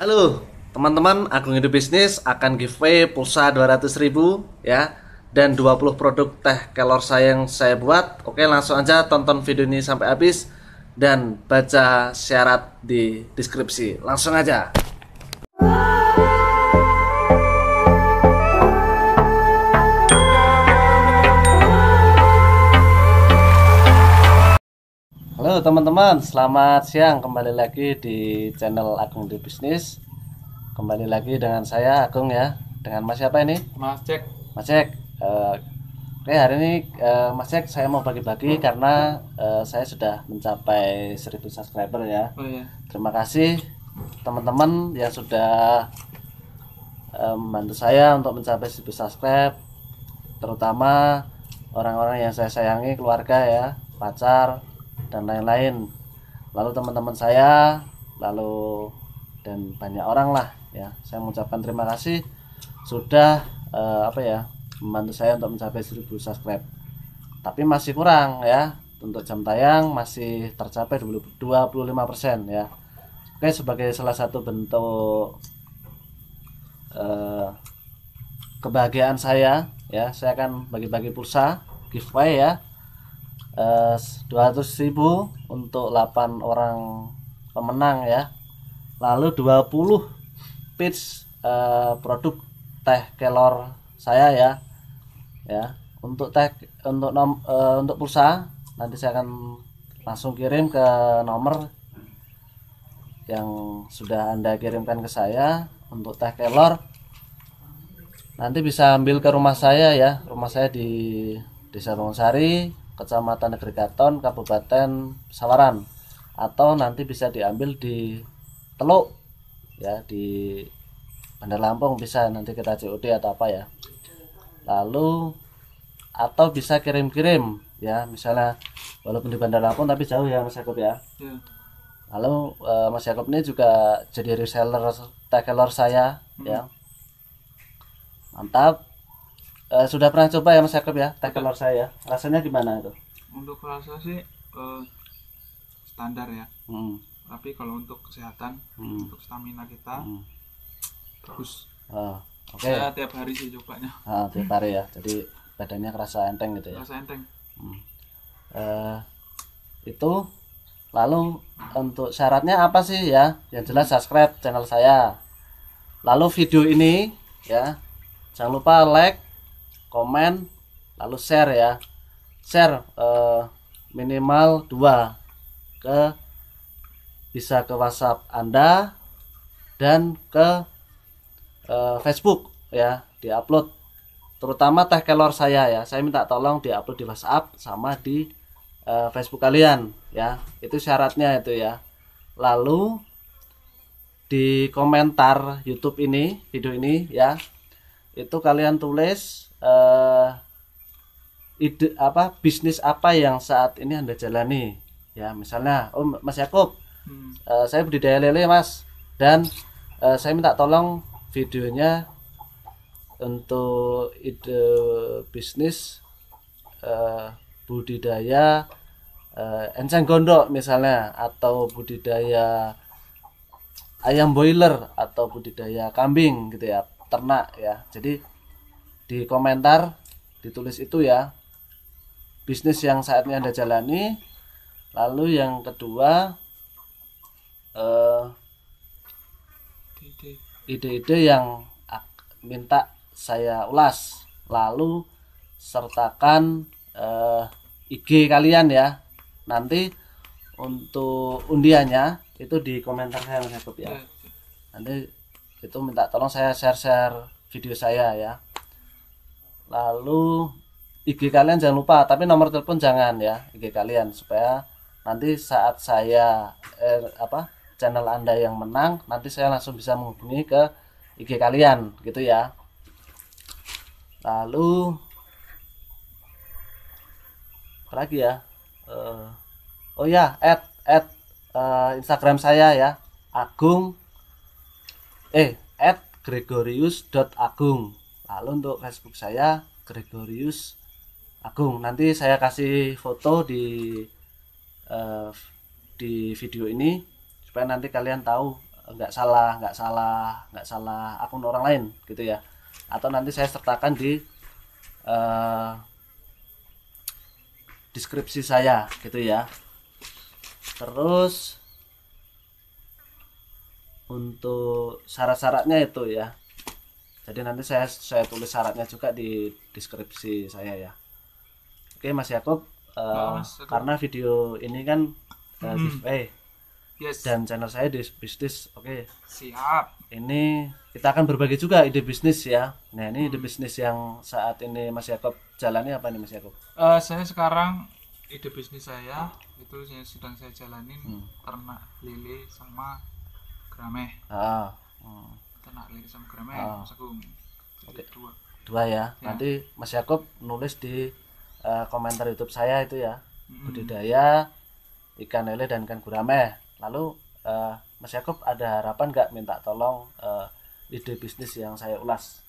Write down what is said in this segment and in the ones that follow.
Halo, teman-teman, Agung Hidup Bisnis akan giveaway pulsa 200 ribu ya dan 20 produk teh kelor saya yang saya buat. Oke, langsung aja tonton video ini sampai habis dan baca syarat di deskripsi. Langsung aja. Halo teman-teman, selamat siang kembali lagi di channel Agung di Bisnis. Kembali lagi dengan saya Agung ya, dengan Mas siapa ini? Mas Cek. Mas Cek. Uh, eh, oke hari ini uh, Mas Cek saya mau bagi-bagi oh. karena uh, saya sudah mencapai 1000 subscriber ya. Oh, iya. Terima kasih teman-teman yang sudah membantu saya untuk mencapai 1000 subscribe, terutama orang-orang yang saya sayangi, keluarga ya, pacar dan lain-lain lalu teman-teman saya lalu dan banyak orang lah ya saya mengucapkan terima kasih sudah eh, apa ya membantu saya untuk mencapai 1000 subscribe tapi masih kurang ya untuk jam tayang masih tercapai 25% ya oke sebagai salah satu bentuk eh, kebahagiaan saya ya saya akan bagi-bagi pulsa giveaway ya Eh, dua ribu untuk 8 orang pemenang ya lalu 20 pitch uh, produk teh kelor saya ya ya untuk teh untuk nom, uh, untuk pulsa nanti saya akan langsung kirim ke nomor yang sudah anda kirimkan ke saya untuk teh kelor nanti bisa ambil ke rumah saya ya rumah saya di desa rongsari Kecamatan Negeri Katon, Kabupaten Sawaran atau nanti bisa diambil di Teluk ya di Bandar Lampung bisa nanti kita COD atau apa ya lalu atau bisa kirim-kirim ya misalnya walaupun di Bandar Lampung tapi jauh ya Mas Jacob ya. ya lalu uh, Mas Jacob ini juga jadi reseller takeler saya ya. hmm. ya mantap Uh, sudah pernah coba ya Mas Jacob ya kelor saya? Ya? Rasanya gimana itu? Untuk rasa sih uh, standar ya. Hmm. Tapi kalau untuk kesehatan, hmm. untuk stamina kita hmm. bagus. Uh, Oke. Okay. tiap hari sih cobanya. Uh, tiap hari ya. Jadi badannya kerasa enteng gitu ya. Kerasa enteng. Hmm. Uh, itu lalu untuk syaratnya apa sih ya? Yang jelas subscribe channel saya. Lalu video ini ya. Jangan lupa like komen lalu share ya share eh, minimal dua ke bisa ke WhatsApp Anda dan ke eh, Facebook ya di upload terutama teh kelor saya ya saya minta tolong di upload di WhatsApp sama di eh, Facebook kalian ya itu syaratnya itu ya lalu di komentar YouTube ini video ini ya itu kalian tulis uh, ide apa bisnis apa yang saat ini anda jalani ya misalnya oh mas yakub hmm. uh, saya budidaya lele mas dan uh, saya minta tolong videonya untuk ide bisnis uh, budidaya uh, enceng gondok misalnya atau budidaya ayam boiler atau budidaya kambing gitu ya ternak ya jadi di komentar ditulis itu ya bisnis yang saat ini anda jalani lalu yang kedua eh, ide-ide uh, yang minta saya ulas lalu sertakan uh, eh, IG kalian ya nanti untuk undiannya itu di komentar saya ya iya. nanti itu minta tolong saya share-share video saya ya lalu IG kalian jangan lupa tapi nomor telepon jangan ya IG kalian supaya nanti saat saya eh, apa channel anda yang menang nanti saya langsung bisa menghubungi ke IG kalian gitu ya lalu apa lagi ya uh, oh ya add add uh, eh, Instagram saya ya Agung eh at gregorius.agung lalu untuk Facebook saya Gregorius Agung nanti saya kasih foto di uh, di video ini supaya nanti kalian tahu eh, nggak salah nggak salah nggak salah akun orang lain gitu ya atau nanti saya sertakan di uh, deskripsi saya gitu ya terus untuk syarat-syaratnya itu ya jadi nanti saya saya tulis syaratnya juga di deskripsi saya ya oke mas Yakub, uh, karena video ini kan uh, hmm. giveaway eh, yes. dan channel saya di bisnis oke okay. siap ini kita akan berbagi juga ide bisnis ya nah ini hmm. ide bisnis yang saat ini Mas Yakub jalani apa nih Mas Yakub? uh, saya sekarang ide bisnis saya itu yang sedang saya jalanin hmm. ternak lele sama kerameh ah. Hmm sama ah. Mas Oke. Dua. Dua ya. ya. Nanti Mas Yakob nulis di eh, komentar YouTube saya itu ya. Budidaya ikan lele dan ikan gurame. Lalu eh, Mas Yakob ada harapan nggak minta tolong eh, ide bisnis yang saya ulas?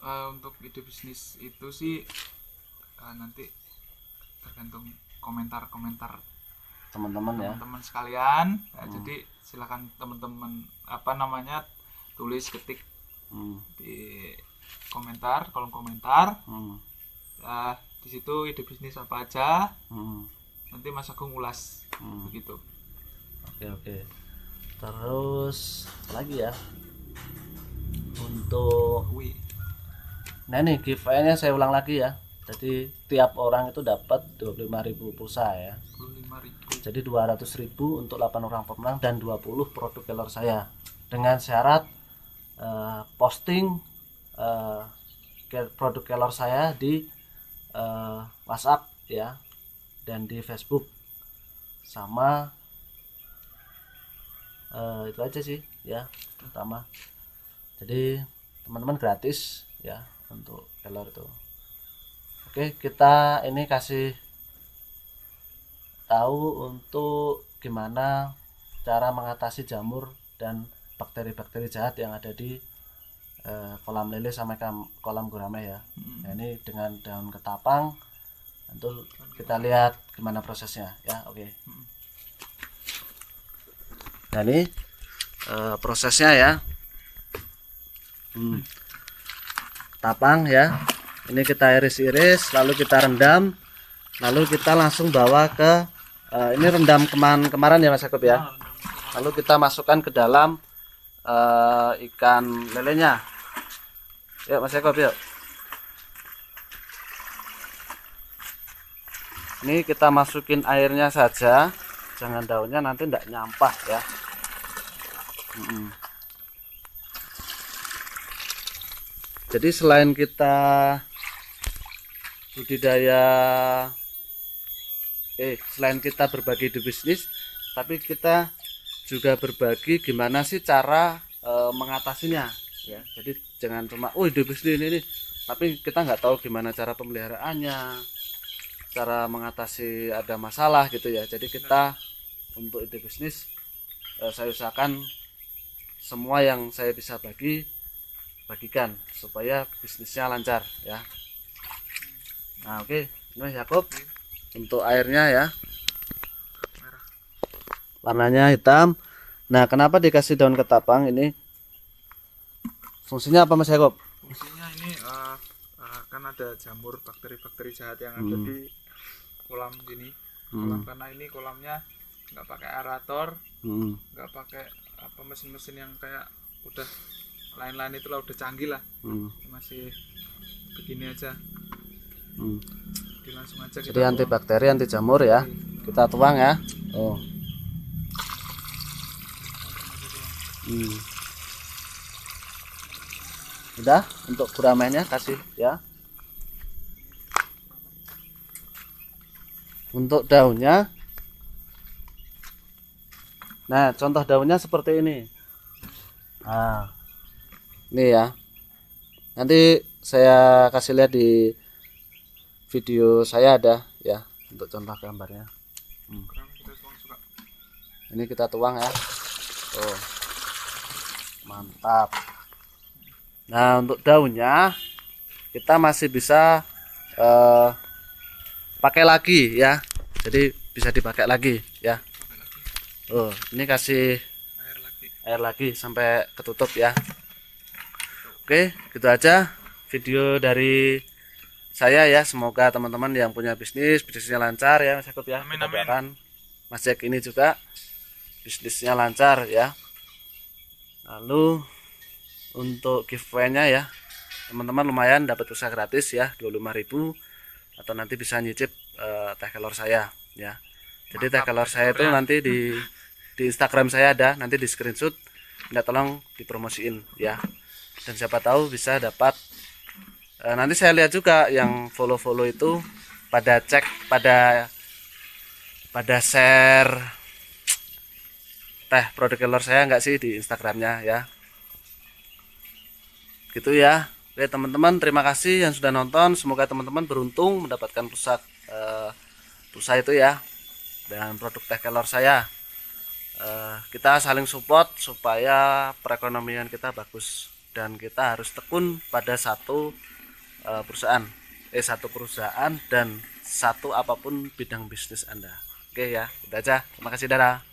untuk ide bisnis itu sih nanti tergantung komentar-komentar teman-teman ya teman-teman sekalian ya, hmm. jadi silakan teman-teman apa namanya tulis ketik hmm. di komentar kolom komentar hmm. ya, di situ ide bisnis apa aja hmm. nanti mas aku ngulas hmm. begitu oke oke terus lagi ya untuk Ui. nah nih giveaway-nya saya ulang lagi ya jadi tiap orang itu dapat 25.000 pulsa ya 25.000 jadi ribu untuk 8 orang pemenang dan 20 produk kelor saya dengan syarat Eh, posting uh, produk kelor saya di uh, WhatsApp ya dan di Facebook sama uh, itu aja sih ya pertama jadi teman-teman gratis ya untuk kelor itu oke kita ini kasih tahu untuk gimana cara mengatasi jamur dan bakteri-bakteri jahat yang ada di uh, kolam lele sama kolam gurame ya. Hmm. Nah, ini dengan daun ketapang tentu kita lihat gimana prosesnya ya. Oke. Okay. Hmm. Nah, ini eh, prosesnya ya. Hmm. Tapang ya. Ini kita iris-iris lalu kita rendam lalu kita langsung bawa ke uh, ini rendam keman kemarin ya Mas Yakob ya. Ah, lalu kita masukkan ke dalam uh, ikan lelenya ya mas Eko yuk ini kita masukin airnya saja jangan daunnya nanti tidak nyampah ya mm -mm. jadi selain kita budidaya eh selain kita berbagi di bisnis tapi kita juga berbagi gimana sih cara e, mengatasinya ya jadi jangan cuma oh hidup ini ini tapi kita nggak tahu gimana cara pemeliharaannya cara mengatasi ada masalah gitu ya jadi kita untuk ide bisnis eh, saya usahakan semua yang saya bisa bagi bagikan supaya bisnisnya lancar ya nah oke okay. Nah, ini Yakob untuk airnya ya warnanya hitam nah kenapa dikasih daun ketapang ini fungsinya apa mas Yakob fungsinya ini uh, uh, kan ada jamur bakteri-bakteri jahat yang ada hmm. di kolam gini hmm. kolam karena ini kolamnya nggak pakai aerator hmm. nggak hmm. pakai apa mesin-mesin yang kayak udah lain-lain itu lah udah canggih lah hmm. masih begini aja hmm. Jadi langsung aja kita jadi antibakteri anti jamur ya iya. kita tuang ya oh hmm. udah untuk kuramennya kasih ya untuk daunnya nah contoh daunnya seperti ini nah ini ya nanti saya kasih lihat di video saya ada ya untuk contoh gambarnya hmm. ini kita tuang ya tuh oh mantap nah untuk daunnya kita masih bisa eh, pakai lagi ya jadi bisa dipakai lagi ya oh ini kasih air lagi, sampai ketutup ya oke gitu aja video dari saya ya semoga teman-teman yang punya bisnis bisnisnya lancar ya Mas Yakup ya amin, amin. Mas Jack ini juga bisnisnya lancar ya lalu untuk giveaway-nya ya teman-teman lumayan dapat usaha gratis ya 25.000 atau nanti bisa nyicip uh, teh kelor saya ya jadi Mantap, teh kelor saya itu ya. nanti di di Instagram saya ada nanti di screenshot minta tolong dipromosiin ya dan siapa tahu bisa dapat uh, nanti saya lihat juga yang follow-follow itu pada cek pada pada share teh produk kelor saya nggak sih di Instagramnya ya gitu ya oke teman-teman terima kasih yang sudah nonton semoga teman-teman beruntung mendapatkan pusat eh, pusat itu ya dengan produk teh kelor saya eh, kita saling support supaya perekonomian kita bagus dan kita harus tekun pada satu eh, perusahaan eh satu perusahaan dan satu apapun bidang bisnis anda oke ya udah aja terima kasih darah